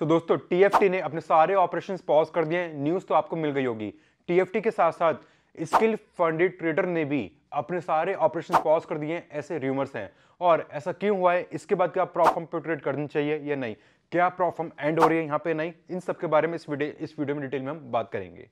तो दोस्तों टीएफटी ने अपने सारे ऑपरेशन पॉज कर दिए न्यूज़ तो आपको मिल गई होगी टीएफटी के साथ साथ स्किल फंडेड ट्रेडर ने भी अपने सारे ऑपरेशन पॉज कर दिए ऐसे र्यूमर्स हैं और ऐसा क्यों हुआ है इसके बाद क्या प्रॉफर्म पे ट्रेड करनी चाहिए या नहीं क्या प्रॉफर्म एंड हो रही है यहाँ पे नहीं इन सब के बारे में इस वीडियो इस वीडियो में डिटेल में हम बात करेंगे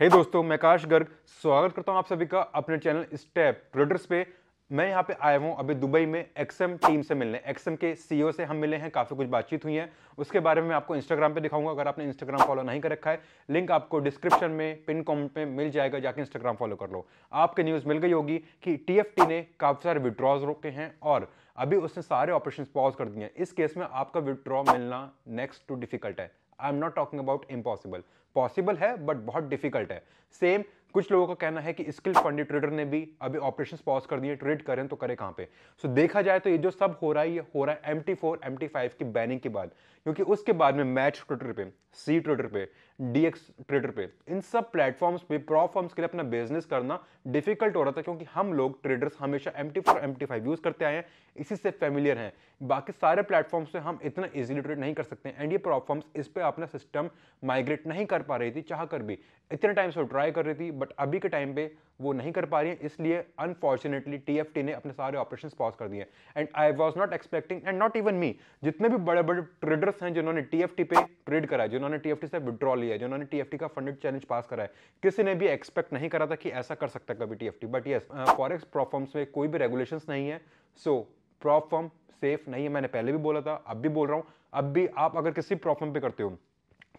हे hey दोस्तों मैं काश गर्ग स्वागत करता हूं आप सभी का अपने चैनल स्टेप ट्रेडर्स पे मैं यहाँ पे आया हूँ अभी दुबई में एक्सएम टीम से मिलने एक्सएम के सीईओ e से हम मिले हैं काफ़ी कुछ बातचीत हुई है उसके बारे में मैं आपको इंस्टाग्राम पे दिखाऊंगा अगर आपने इंस्टाग्राम फॉलो नहीं कर रखा है लिंक आपको डिस्क्रिप्शन में पिन कॉमेंट में मिल जाएगा जाके इंस्टाग्राम फॉलो कर लो आपके न्यूज़ मिल गई होगी कि टी ने काफ़ी सारे विड्रॉज रोके हैं और अभी उसने सारे ऑपरेशन पॉज कर दिए हैं इस केस में आपका विड्रॉ मिलना नेक्स्ट टू डिफिकल्ट है I am not talking about impossible possible है बट बहुत डिफिकल्ट है सेम कुछ लोगों का कहना है कि स्किल फंड ट्रेडर ने भी अभी ऑपरेशन पॉज कर दिए ट्रेड करें तो करें कहां पे सो so, देखा जाए तो ये जो सब हो रहा है ये हो रहा है M T four M T five की बैनिंग के बाद क्योंकि उसके बाद में मैच ट्रेडर पे सी ट्रेडर पे डीएक्स ट्रेडर पे इन सब प्लेटफॉर्म्स पे प्रॉफर्म्स के लिए अपना बिजनेस करना डिफिकल्ट हो रहा था क्योंकि हम लोग ट्रेडर्स हमेशा M T four M T five use करते आए हैं इसी से फेमिलियर हैं बाकी सारे प्लेटफॉर्म्स पे हम इतना इजीली ट्रेड नहीं कर सकते एंड ये प्रॉफर्म्स इस पर अपना सिस्टम माइग्रेट नहीं कर पा रही थी चाह कर भी इतने टाइम से ट्राई कर रही थी बट बट अभी के टाइम पे वो नहीं कर पा रही है इसलिए अनफॉर्चुनेटली टी ने अपने सारे ऑपरेशन पॉज कर दिए and I was not expecting and not even me जितने भी बड़े बड़े ट्रेडर्स हैं जिन्होंने टी पे ट्रेड करा है जिन्होंने टी से विड्रॉ लिया है जिन्होंने टी का फंडेड चैलेंज पास करा है किसी ने भी एक्सपेक्ट नहीं करा था कि ऐसा कर सकता कभी टी बट येस फॉरेक्स प्रॉफर्म्स में कोई भी रेगुलेशन नहीं है सो प्रॉफॉर्म सेफ नहीं है मैंने पहले भी बोला था अब भी बोल रहा हूँ अब भी आप अगर किसी प्रॉफर्म पे करते हो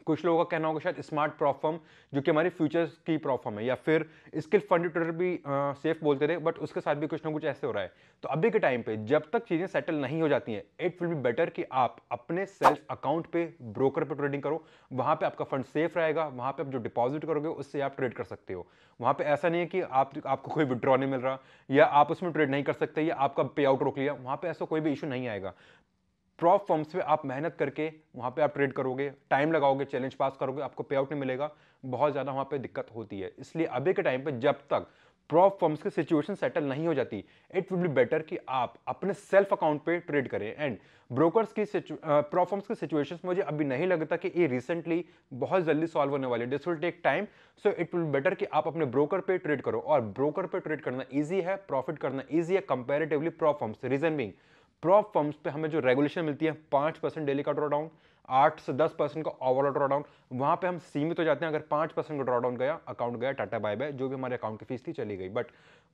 कुछ लोगों का कहना होगा शायद स्मार्ट प्रॉफॉर्म जो कि हमारी फ्यूचर्स की प्रॉफॉर्म है या फिर स्किल फंड ट्विटर भी आ, सेफ बोलते थे बट उसके साथ भी कुछ ना कुछ ऐसे हो रहा है तो अभी के टाइम पे जब तक चीज़ें सेटल नहीं हो जाती हैं इट विल बी बेटर कि आप अपने सेल्फ अकाउंट पे ब्रोकर पे ट्रेडिंग करो वहाँ पे आपका फंड सेफ रहेगा वहाँ पे आप जो डिपॉजिट करोगे उससे आप ट्रेड कर सकते हो वहाँ पे ऐसा नहीं है कि आप आपको कोई विड्रॉ नहीं मिल रहा या आप उसमें ट्रेड नहीं कर सकते या आपका पे आउट रोक लिया वहाँ पे ऐसा कोई भी इशू नहीं आएगा प्रॉप फॉर्म्स पे आप मेहनत करके वहाँ पे आप ट्रेड करोगे टाइम लगाओगे चैलेंज पास करोगे आपको पे आउट नहीं मिलेगा बहुत ज़्यादा वहाँ पे दिक्कत होती है इसलिए अभी के टाइम पे जब तक प्रॉप फॉर्म्स की सिचुएशन सेटल नहीं हो जाती इट विल बी बेटर कि आप अपने सेल्फ अकाउंट पे ट्रेड करें एंड ब्रोकर्स की प्रॉप फॉर्म्स की सिचुएशन मुझे अभी नहीं लगता कि ये रिसेंटली बहुत जल्दी सॉल्व होने वाले this will take time so it will better कि आप अपने ब्रोकर पे ट्रेड करो और ब्रोकर पे ट्रेड करना ईजी है प्रॉफिट करना ईजी है comparatively prop firms reason being prop firms पे हमें जो रेगुलेशन मिलती है पाँच परसेंट डेली का ड्रॉडाउन आठ से दस परसेंट का ओवरऑल ड्रॉडाउन वहाँ पे हम सीमित हो जाते हैं अगर पाँच परसेंट का ड्रॉडाउन गया अकाउंट गया टाटा बाय बाय जो भी हमारे अकाउंट की फीस थी चली गई बट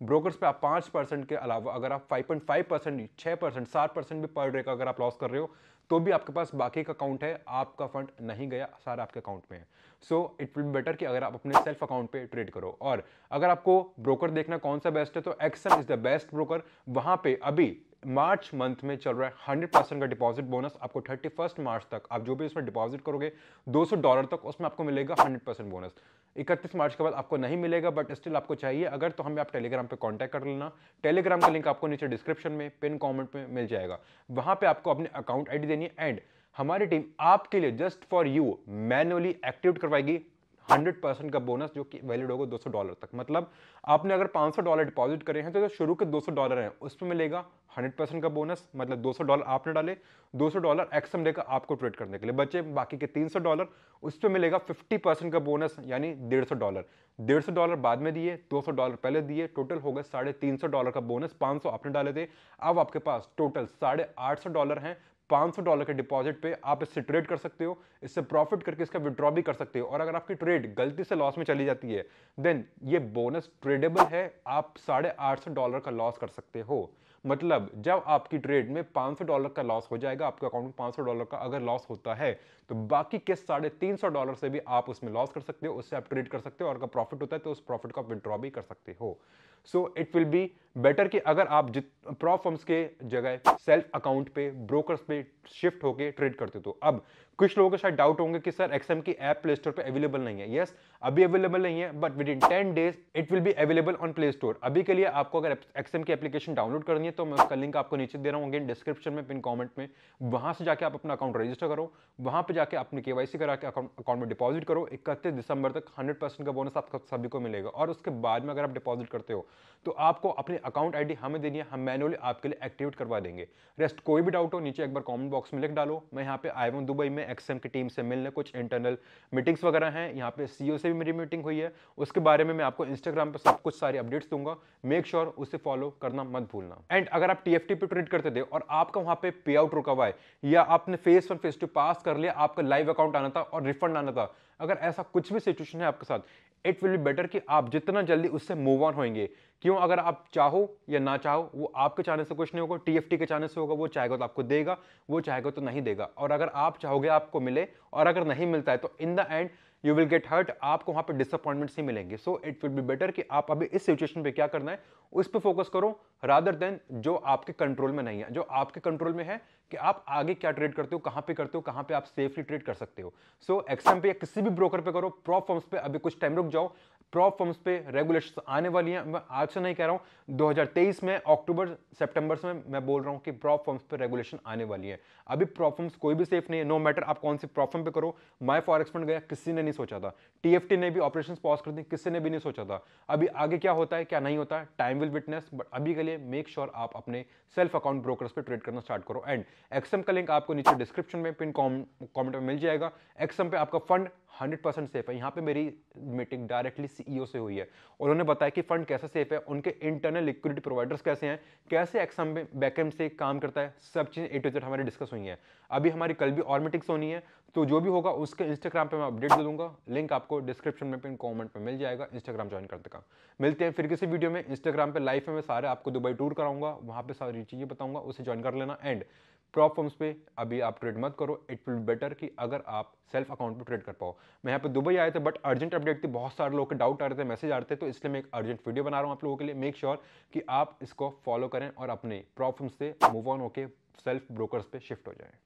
ब्रोकर्स पे आप पाँच परसेंट के अलावा अगर आप फाइव पॉइंट फाइव परसेंट छः परसेंट सात परसेंट भी पर डे का अगर आप लॉस कर रहे हो तो भी आपके पास बाकी का अकाउंट है आपका फंड नहीं गया सारा आपके अकाउंट में है सो इट विल बेटर कि अगर आप अपने सेल्फ अकाउंट पे ट्रेड करो और अगर आपको ब्रोकर देखना कौन सा बेस्ट है तो Exness is the best broker वहां पे अभी मार्च मंथ में चल रहा है हंड्रेड परसेंट का डिपॉजिट बोनस आपको थर्टी फर्स्ट मार्च तक आप जो भी उसमें डिपॉजिट करोगे दो सौ डॉलर तक उसमें आपको मिलेगा हंड्रेड परसेंट बोनस इकतीस मार्च के बाद आपको नहीं मिलेगा बट स्टिल आपको चाहिए अगर तो हमें आप टेलीग्राम पे कांटेक्ट कर लेना टेलीग्राम का लिंक आपको नीचे डिस्क्रिप्शन में पिन कमेंट में मिल जाएगा वहाँ पे आपको अपने अकाउंट आईडी देनी है एंड हमारी टीम आपके लिए just for you manually activate करवाएगी 100 का बोनस जो कि वैलिड होगा 200 डॉलर तक मतलब आपने अगर 500 डॉलर डिपॉजिट करे हैं तो जो शुरू के 200 डॉलर हैं उसमें मिलेगा हंड्रेड परसेंट का बोनस मतलब दो सौ डॉलर आपने डाले दो सौ डॉलर एक्सम देकर आपको ट्रेड करने के लिए बचे बाकी के तीन सौ डॉलर उस पर मिलेगा फिफ्टी परसेंट का बोनस यानी डेढ़ सौ डॉलर डेढ़ सौ डॉलर बाद में दिए दो सौ डॉलर पहले दिए टोटल हो गए साढ़े तीन सौ डॉलर का बोनस पाँच सौ आपने डाले थे अब आपके पास टोटल साढ़े आठ सौ डॉलर हैं 500 डॉलर के डिपॉजिट पे आप इससे ट्रेड कर सकते हो इससे प्रॉफिट करके इसका विड्रॉ भी कर सकते हो और अगर आपकी ट्रेड गलती से लॉस में चली जाती है देन ये बोनस ट्रेडेबल है आप साढ़े आठ सौ डॉलर का लॉस कर सकते हो मतलब जब आपकी ट्रेड में 500 डॉलर का लॉस हो जाएगा आपके अकाउंट में 500 डॉलर का अगर लॉस होता है तो बाकी के साढ़े तीन सौ डॉलर से भी आप उसमें लॉस कर सकते हो उससे आप ट्रेड कर सकते हो और अगर प्रॉफिट होता है तो उस प्रॉफिट का विड्रॉ भी कर सकते हो so it will be better कि अगर आप जित प्रॉफर्म्स के जगह सेल्फ अकाउंट पे ब्रोकर्स पे शिफ्ट होके ट्रेड करते हो तो अब कुछ लोगों को शायद डाउट होंगे कि सर एक्सएम की ऐप प्ले स्टोर पर अवेलेबल नहीं है यस yes, अभी अवेलेबल नहीं है but within ten days it will be available on Play Store अभी के लिए आपको अगर एक्सएम की एप्लीकेशन डाउनलोड करनी है तो मैं उसका लिंक आपको नीचे दे रहा हूँ अगेन डिस्क्रिप्शन में पिन कॉमेंट में वहाँ से जाकर आप अपना अकाउंट रजिस्टर करो वहाँ पर जाकर अपनी के वाई करा के अकाउंट में डिपॉजिट करो इकतीस दिसंबर तक हंड्रेड का बोनस आपको सभी को मिलेगा और उसके बाद में अगर आप डिपॉजिट करते हो तो आपको अपनी अकाउंट डी हमें देनी है हम मैनुअली आपके लिए एक्टिवेट करवा देंगे रेस्ट कोई भी डाउट हो नीचे एक बार कॉमेंट बॉक्स में लिख डालो मैं यहाँ पे आया हूँ दुबई में में एक्सएम की टीम से मिलने कुछ इंटरनल मीटिंग्स वगैरह हैं यहाँ पे सीईओ e से भी मेरी मीटिंग हुई है उसके बारे में मैं आपको इंस्टाग्राम पर सब कुछ सारी अपडेट्स दूंगा मेक श्योर sure उसे फॉलो करना मत भूलना एंड अगर आप टी एफ पे ट्रेड करते थे और आपका वहाँ पे पे आउट रुका हुआ है या आपने phase one phase two pass कर लिया आपका लाइव अकाउंट आना था और रिफंड आना था अगर ऐसा कुछ भी सिचुएशन है आपके साथ इट विल बी बेटर कि आप जितना जल्दी उससे मूव ऑन होंगे क्यों अगर आप चाहो या ना चाहो वो आपके चाहने से कुछ नहीं होगा टी के चाहने से होगा वो चाहेगा तो आपको देगा वो चाहेगा तो नहीं देगा और अगर आप चाहोगे आपको मिले और अगर नहीं मिलता है तो in the end you will get hurt आपको वहां पर डिसअपॉइंटमेंट्स ही मिलेंगे so it will be better कि आप अभी इस सिचुएशन पे क्या करना है उस पर फोकस करो रादर देन जो आपके कंट्रोल में नहीं है जो आपके कंट्रोल में है कि आप आगे क्या ट्रेड करते हो कहां पे करते हो कहां पे आप सेफली ट्रेड कर सकते हो सो so, एक्सएम पे या किसी भी ब्रोकर पे करो प्रॉप फॉर्म्स पे अभी कुछ टाइम रुक जाओ प्रॉप फर्म्स पे रेगुलेशन आने वाली हैं मैं आज से नहीं कह रहा हूँ 2023 में अक्टूबर सितंबर से मैं बोल रहा हूँ कि प्रॉप फर्म्स पे रेगुलेशन आने वाली है अभी प्रॉप फर्म्स कोई भी सेफ नहीं है नो no मैटर आप कौन सी प्रॉप फर्म पे करो माय फॉरेक्स फंड गया किसी ने नहीं सोचा था टी ने भी ऑपरेशन पॉज कर दी किसी ने भी नहीं सोचा था अभी आगे क्या होता है क्या नहीं होता है टाइम विल विटनेस बट अभी के लिए मेक श्योर sure आप अपने सेल्फ अकाउंट ब्रोकर्स पे ट्रेड करना स्टार्ट करो एंड एक्सएम का लिंक आपको नीचे डिस्क्रिप्शन में पिन कॉमेंट में मिल जाएगा एक्सएम पे आपका फंड हंड्रेड परसेंट सेफ है यहाँ पे मेरी मीटिंग डायरेक्टली सीईओ से हुई है उन्होंने बताया कि फंड कैसे सेफ है उनके इंटरनल लिक्विडिटी प्रोवाइडर्स कैसे हैं कैसे एक्सम में बैकएम से काम करता है सब चीज़ें ए टू जेड हमारी डिस्कस हुई हैं अभी हमारी कल भी और मीटिंग्स होनी है तो जो भी होगा उसके इंस्टाग्राम पर मैं अपडेट दे दूंगा लिंक आपको डिस्क्रिप्शन में पिन कॉमेंट में मिल जाएगा इंस्टाग्राम ज्वाइन करते का मिलते हैं फिर किसी वीडियो में इंस्टाग्राम पर लाइव में मैं सारे आपको दुबई टूर कराऊंगा वहाँ पर सारी चीज़ें बताऊँगा उसे ज्वाइन कर लेना एंड प्रॉप फॉर्म्स पे अभी आप ट्रेड मत करो इट विल बेटर कि अगर आप सेल्फ अकाउंट पे ट्रेड कर पाओ मैं यहाँ पे दुबई आए थे बट अर्जेंट अपडेट थी बहुत सारे लोग के डाउट आ रहे थे मैसेज आ रहे थे तो इसलिए मैं एक अर्जेंट वीडियो बना रहा हूँ आप लोगों के लिए मेक श्योर sure कि आप इसको फॉलो करें और अपने प्रॉप फॉर्म से मूव ऑन होकर सेल्फ ब्रोकर्स पर शिफ्ट हो जाएँ